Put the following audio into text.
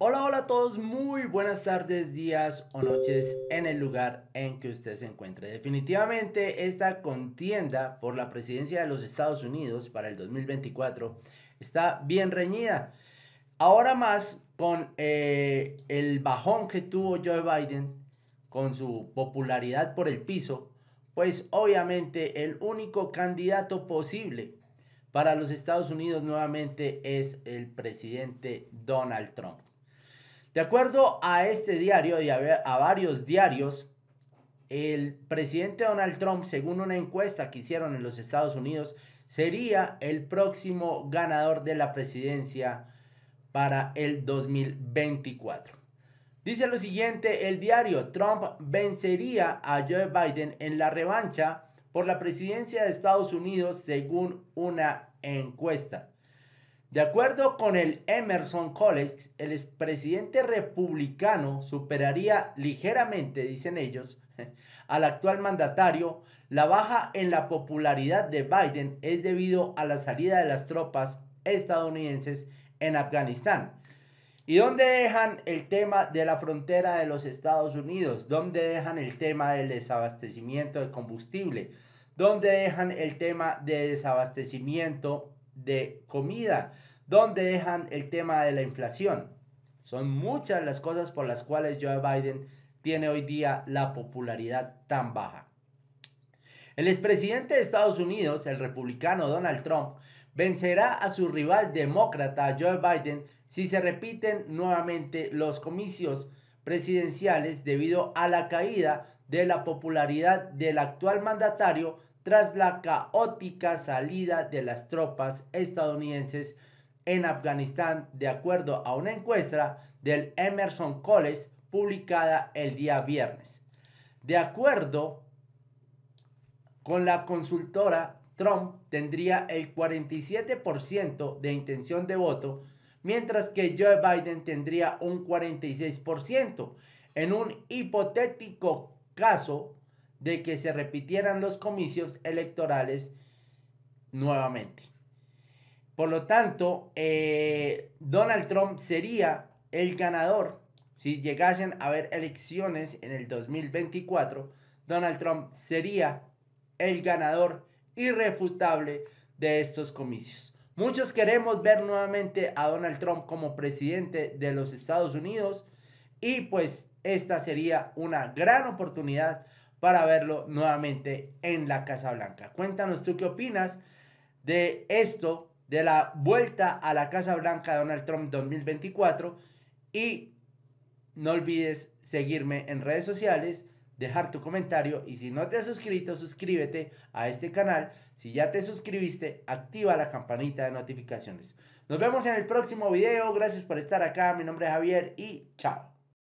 Hola, hola a todos, muy buenas tardes, días o noches en el lugar en que usted se encuentre. Definitivamente esta contienda por la presidencia de los Estados Unidos para el 2024 está bien reñida. Ahora más con eh, el bajón que tuvo Joe Biden, con su popularidad por el piso, pues obviamente el único candidato posible para los Estados Unidos nuevamente es el presidente Donald Trump. De acuerdo a este diario y a, varios diarios, el presidente Donald Trump, según una encuesta que hicieron en los Estados Unidos, sería el próximo ganador de la presidencia para el 2024. Dice lo siguiente, el diario Trump vencería a Joe Biden en la revancha por la presidencia de Estados Unidos según una encuesta. De acuerdo con el Emerson College, el expresidente republicano superaría ligeramente, dicen ellos, al actual mandatario. La baja en la popularidad de Biden es debido a la salida de las tropas estadounidenses en Afganistán. ¿Y dónde dejan el tema de la frontera de los Estados Unidos? ¿Dónde dejan el tema del desabastecimiento de combustible? ¿Dónde dejan el tema de desabastecimiento de comida. donde dejan el tema de la inflación? Son muchas las cosas por las cuales Joe Biden tiene hoy día la popularidad tan baja. El expresidente de Estados Unidos, el republicano Donald Trump, vencerá a su rival demócrata Joe Biden si se repiten nuevamente los comicios presidenciales debido a la caída de la popularidad del actual mandatario tras la caótica salida de las tropas estadounidenses en Afganistán, de acuerdo a una encuesta del Emerson College publicada el día viernes. De acuerdo con la consultora, Trump tendría el 47% de intención de voto mientras que Joe Biden tendría un 46%. En un hipotético caso de que se repitieran los comicios electorales nuevamente. Por lo tanto, eh, Donald Trump sería el ganador. Si llegasen a haber elecciones en el 2024, Donald Trump sería el ganador irrefutable de estos comicios. Muchos queremos ver nuevamente a Donald Trump como presidente de los Estados Unidos y pues esta sería una gran oportunidad para verlo nuevamente en la Casa Blanca. Cuéntanos tú qué opinas de esto, de la vuelta a la Casa Blanca de Donald Trump 2024 y no olvides seguirme en redes sociales dejar tu comentario y si no te has suscrito, suscríbete a este canal. Si ya te suscribiste, activa la campanita de notificaciones. Nos vemos en el próximo video. Gracias por estar acá. Mi nombre es Javier y chao.